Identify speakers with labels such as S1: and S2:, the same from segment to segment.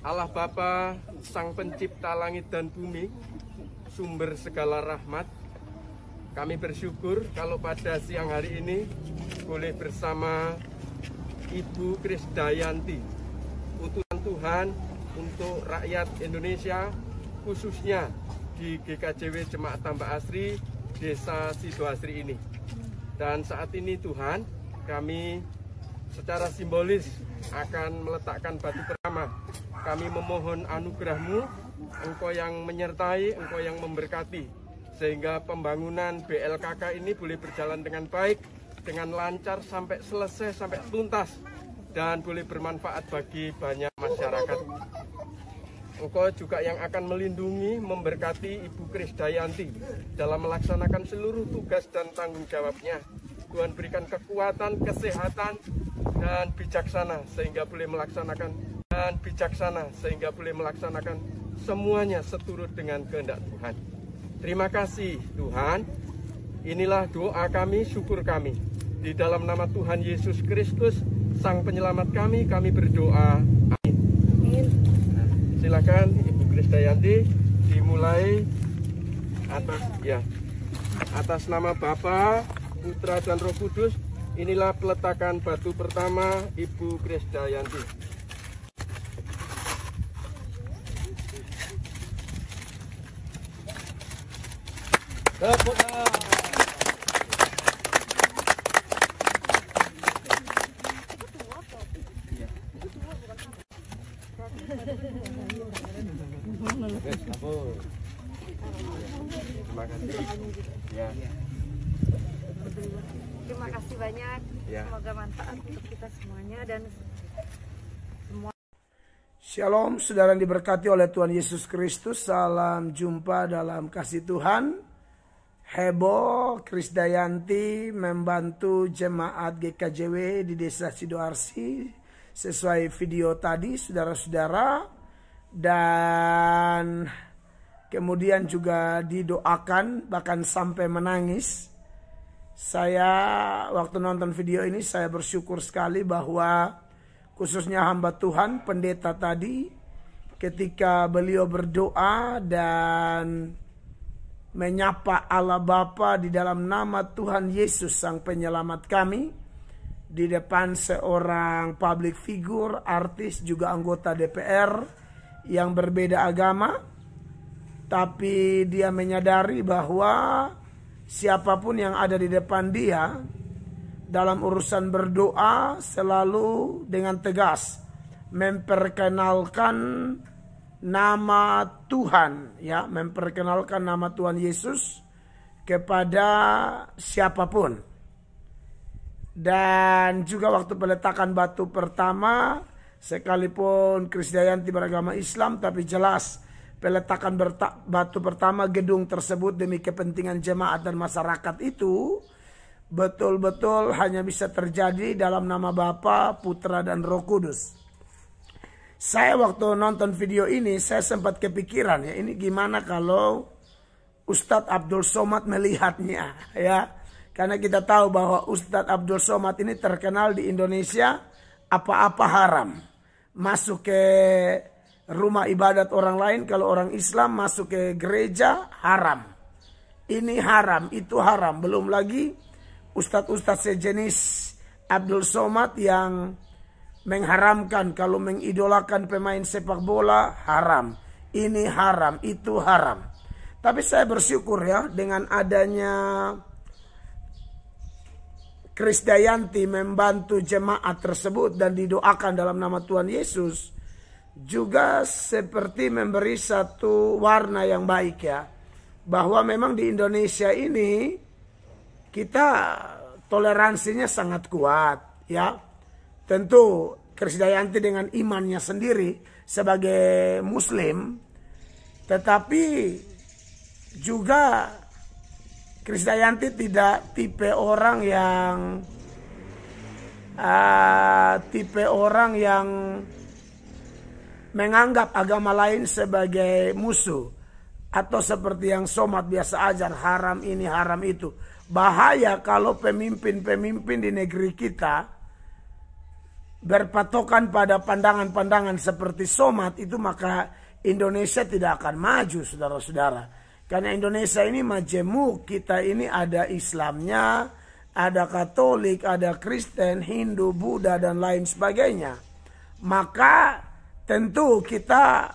S1: Allah Bapa, Sang Pencipta Langit dan Bumi, sumber segala rahmat, kami bersyukur kalau pada siang hari ini boleh bersama Ibu Krisdayanti, utusan Tuhan untuk rakyat Indonesia, khususnya di GKJW Jemaat Tambak Asri, Desa Sidoasri ini. Dan saat ini Tuhan, kami secara simbolis akan meletakkan batu pertama kami memohon anugerahmu, engkau yang menyertai, engkau yang memberkati. Sehingga pembangunan BLKK ini boleh berjalan dengan baik, dengan lancar sampai selesai, sampai tuntas. Dan boleh bermanfaat bagi banyak masyarakat. Engkau juga yang akan melindungi, memberkati Ibu Kris Krisdayanti dalam melaksanakan seluruh tugas dan tanggung jawabnya. Tuhan berikan kekuatan, kesehatan, dan bijaksana sehingga boleh melaksanakan dan bijaksana sehingga boleh melaksanakan semuanya seturut dengan kehendak Tuhan. Terima kasih Tuhan. Inilah doa kami, syukur kami. Di dalam nama Tuhan Yesus Kristus, Sang Penyelamat kami, kami berdoa. Amin. Amin. silakan Ibu Kristayanti dimulai atas ya atas nama Bapa, Putra dan Roh Kudus. Inilah peletakan batu pertama Ibu Kristayanti. Tepuk tangan. Terima kasih. Ya. Terima kasih banyak. Semoga manfaat untuk kita semuanya dan
S2: semua. Shalom, saudara diberkati oleh Tuhan Yesus Kristus. Salam jumpa dalam kasih Tuhan heboh Krisdayanti membantu jemaat GKJW di desa Sidoarsi sesuai video tadi saudara-saudara dan kemudian juga didoakan bahkan sampai menangis saya waktu nonton video ini saya bersyukur sekali bahwa khususnya hamba Tuhan pendeta tadi ketika beliau berdoa dan menyapa Allah Bapa di dalam nama Tuhan Yesus sang penyelamat kami di depan seorang public figure, artis juga anggota DPR yang berbeda agama tapi dia menyadari bahwa siapapun yang ada di depan dia dalam urusan berdoa selalu dengan tegas memperkenalkan nama Tuhan ya memperkenalkan nama Tuhan Yesus kepada siapapun dan juga waktu peletakan batu pertama sekalipun Krisdayanti beragama Islam tapi jelas peletakan batu pertama gedung tersebut demi kepentingan jemaat dan masyarakat itu betul-betul hanya bisa terjadi dalam nama Bapa, Putra dan Roh Kudus. Saya waktu nonton video ini saya sempat kepikiran ya ini gimana kalau Ustadz Abdul Somad melihatnya ya. Karena kita tahu bahwa Ustadz Abdul Somad ini terkenal di Indonesia apa-apa haram. Masuk ke rumah ibadat orang lain kalau orang Islam masuk ke gereja haram. Ini haram, itu haram. Belum lagi ustadz-ustadz sejenis Abdul Somad yang mengharamkan kalau mengidolakan pemain sepak bola haram. Ini haram, itu haram. Tapi saya bersyukur ya dengan adanya Krisdayanti membantu jemaat tersebut dan didoakan dalam nama Tuhan Yesus juga seperti memberi satu warna yang baik ya bahwa memang di Indonesia ini kita toleransinya sangat kuat ya tentu Krisdayanti dengan imannya sendiri sebagai muslim tetapi juga Krisdayanti tidak tipe orang yang uh, tipe orang yang menganggap agama lain sebagai musuh atau seperti yang somat biasa ajar haram ini haram itu bahaya kalau pemimpin-pemimpin di negeri kita berpatokan pada pandangan-pandangan seperti somat itu maka Indonesia tidak akan maju saudara-saudara. Karena Indonesia ini majemuk, kita ini ada Islamnya, ada Katolik, ada Kristen, Hindu, Buddha dan lain sebagainya. Maka tentu kita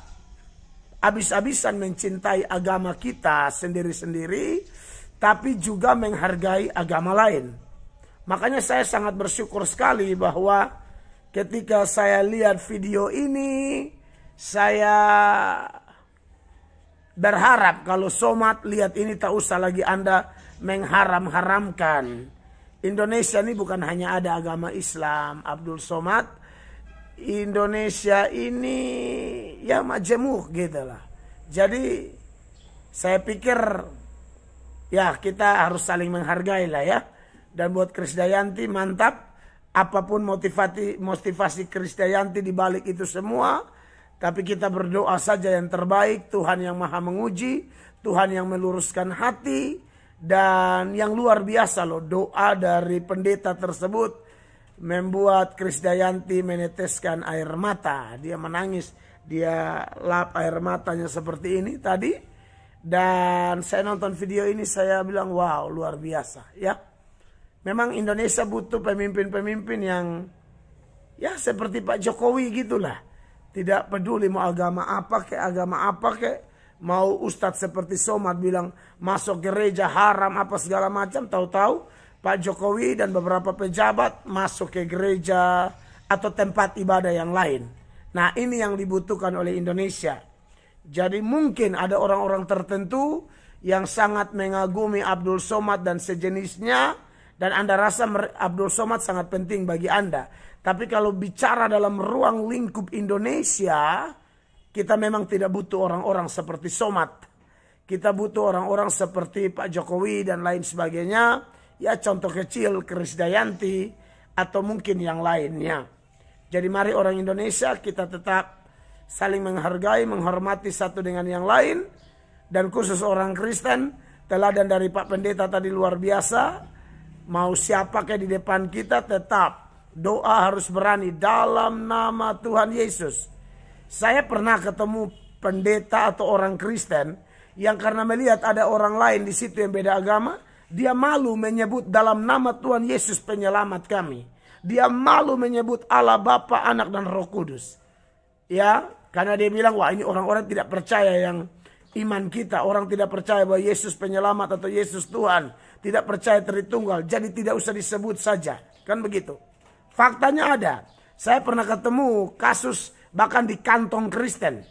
S2: habis-habisan mencintai agama kita sendiri-sendiri tapi juga menghargai agama lain. Makanya saya sangat bersyukur sekali bahwa ketika saya lihat video ini, saya berharap kalau somat lihat ini tak usah lagi Anda mengharam-haramkan. Indonesia ini bukan hanya ada agama Islam, Abdul Somad. Indonesia ini ya majemuk gitu lah. Jadi saya pikir ya kita harus saling menghargai lah ya. Dan buat Kris Dayanti mantap apapun motivasi motivasi Kristianti di balik itu semua, tapi kita berdoa saja yang terbaik, Tuhan yang Maha menguji, Tuhan yang meluruskan hati dan yang luar biasa loh doa dari pendeta tersebut membuat Krisdayanti meneteskan air mata. Dia menangis, dia lap air matanya seperti ini tadi. Dan saya nonton video ini saya bilang wow luar biasa ya memang Indonesia butuh pemimpin-pemimpin yang ya seperti Pak Jokowi gitulah. Tidak peduli mau agama apa ke agama apa ke mau ustadz seperti Somad bilang masuk gereja haram apa segala macam tahu-tahu Pak Jokowi dan beberapa pejabat masuk ke gereja atau tempat ibadah yang lain. Nah, ini yang dibutuhkan oleh Indonesia. Jadi mungkin ada orang-orang tertentu yang sangat mengagumi Abdul Somad dan sejenisnya dan Anda rasa Abdul Somad sangat penting bagi Anda. Tapi kalau bicara dalam ruang lingkup Indonesia, kita memang tidak butuh orang-orang seperti Somad. Kita butuh orang-orang seperti Pak Jokowi dan lain sebagainya. Ya contoh kecil Krisdayanti atau mungkin yang lainnya. Jadi mari orang Indonesia kita tetap saling menghargai, menghormati satu dengan yang lain. Dan khusus orang Kristen, teladan dari Pak Pendeta tadi luar biasa Mau siapa kayak di depan kita tetap doa harus berani dalam nama Tuhan Yesus. Saya pernah ketemu pendeta atau orang Kristen yang karena melihat ada orang lain di situ yang beda agama, dia malu menyebut dalam nama Tuhan Yesus penyelamat kami. Dia malu menyebut Allah Bapa, Anak dan Roh Kudus. Ya, karena dia bilang, "Wah, ini orang-orang tidak percaya yang iman kita, orang tidak percaya bahwa Yesus penyelamat atau Yesus Tuhan." tidak percaya Tritunggal, jadi tidak usah disebut saja. Kan begitu. Faktanya ada. Saya pernah ketemu kasus bahkan di kantong Kristen.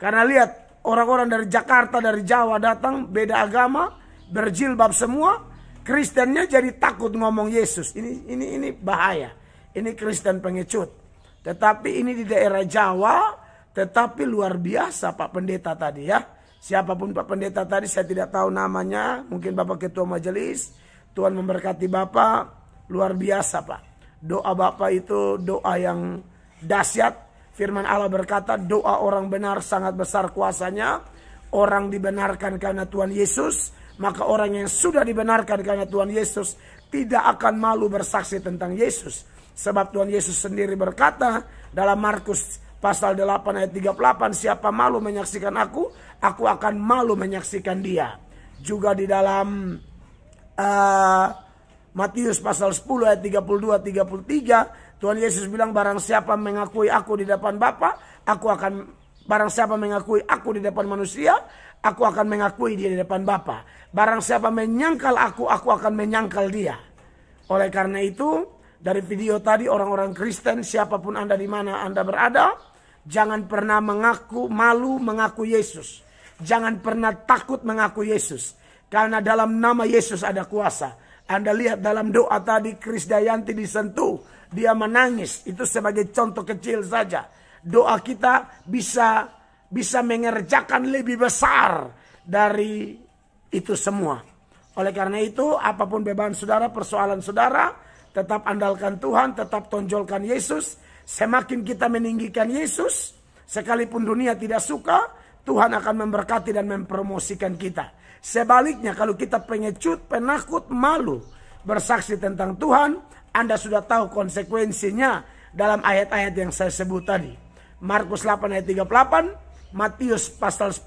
S2: Karena lihat orang-orang dari Jakarta, dari Jawa datang beda agama, berjilbab semua, Kristennya jadi takut ngomong Yesus. Ini ini ini bahaya. Ini Kristen pengecut. Tetapi ini di daerah Jawa, tetapi luar biasa Pak Pendeta tadi ya Siapapun Pak Pendeta tadi saya tidak tahu namanya, mungkin Bapak Ketua Majelis. Tuhan memberkati Bapak, luar biasa Pak. Doa Bapak itu doa yang dahsyat. Firman Allah berkata doa orang benar sangat besar kuasanya. Orang dibenarkan karena Tuhan Yesus. Maka orang yang sudah dibenarkan karena Tuhan Yesus tidak akan malu bersaksi tentang Yesus. Sebab Tuhan Yesus sendiri berkata dalam Markus Pasal 8 ayat 38, siapa malu menyaksikan aku, aku akan malu menyaksikan dia. Juga di dalam uh, Matius pasal 10 ayat 32 33, Tuhan Yesus bilang barang siapa mengakui aku di depan Bapa, aku akan barang siapa mengakui aku di depan manusia, aku akan mengakui dia di depan Bapa. Barang siapa menyangkal aku, aku akan menyangkal dia. Oleh karena itu, dari video tadi orang-orang Kristen siapapun Anda di mana Anda berada, Jangan pernah mengaku malu mengaku Yesus. Jangan pernah takut mengaku Yesus. Karena dalam nama Yesus ada kuasa. Anda lihat dalam doa tadi Kris Dayanti disentuh. Dia menangis. Itu sebagai contoh kecil saja. Doa kita bisa bisa mengerjakan lebih besar dari itu semua. Oleh karena itu, apapun beban saudara, persoalan saudara, tetap andalkan Tuhan, tetap tonjolkan Yesus, Semakin kita meninggikan Yesus, sekalipun dunia tidak suka, Tuhan akan memberkati dan mempromosikan kita. Sebaliknya kalau kita pengecut, penakut, malu bersaksi tentang Tuhan, Anda sudah tahu konsekuensinya dalam ayat-ayat yang saya sebut tadi. Markus 8 ayat 38, Matius pasal 10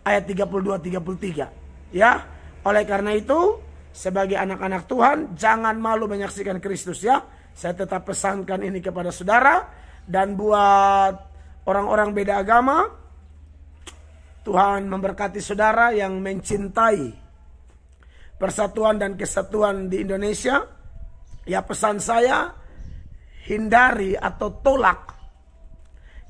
S2: ayat 32 33. Ya. Oleh karena itu, sebagai anak-anak Tuhan, jangan malu menyaksikan Kristus ya saya tetap pesankan ini kepada saudara dan buat orang-orang beda agama. Tuhan memberkati saudara yang mencintai persatuan dan kesatuan di Indonesia. Ya pesan saya hindari atau tolak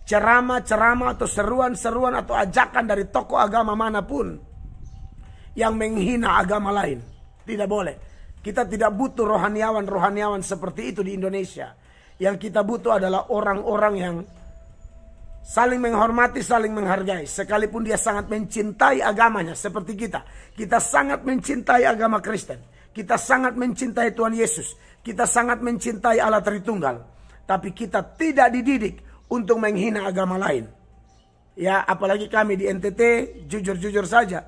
S2: ceramah-ceramah atau seruan-seruan atau ajakan dari tokoh agama manapun yang menghina agama lain. Tidak boleh. Kita tidak butuh rohaniawan-rohaniawan seperti itu di Indonesia. Yang kita butuh adalah orang-orang yang saling menghormati, saling menghargai. Sekalipun dia sangat mencintai agamanya seperti kita. Kita sangat mencintai agama Kristen. Kita sangat mencintai Tuhan Yesus. Kita sangat mencintai Allah Tritunggal. Tapi kita tidak dididik untuk menghina agama lain. Ya, apalagi kami di NTT, jujur-jujur saja.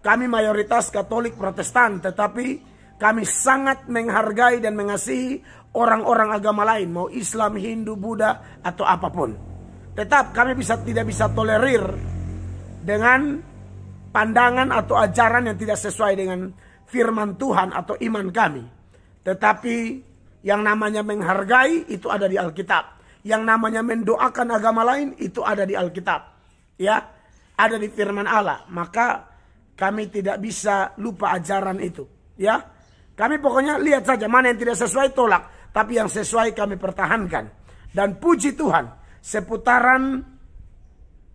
S2: Kami mayoritas Katolik Protestan, tetapi kami sangat menghargai dan mengasihi orang-orang agama lain, mau Islam, Hindu, Buddha, atau apapun. Tetap kami bisa tidak bisa tolerir dengan pandangan atau ajaran yang tidak sesuai dengan firman Tuhan atau iman kami. Tetapi yang namanya menghargai itu ada di Alkitab. Yang namanya mendoakan agama lain itu ada di Alkitab. Ya, ada di firman Allah. Maka kami tidak bisa lupa ajaran itu. Ya, kami pokoknya lihat saja mana yang tidak sesuai tolak. Tapi yang sesuai kami pertahankan. Dan puji Tuhan seputaran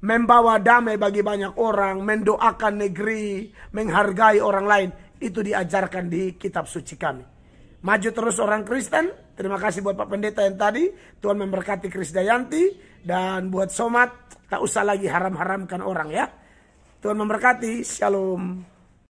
S2: membawa damai bagi banyak orang. Mendoakan negeri. Menghargai orang lain. Itu diajarkan di kitab suci kami. Maju terus orang Kristen. Terima kasih buat Pak Pendeta yang tadi. Tuhan memberkati Dayanti. Dan buat Somat. Tak usah lagi haram-haramkan orang ya. Tuhan memberkati. Shalom.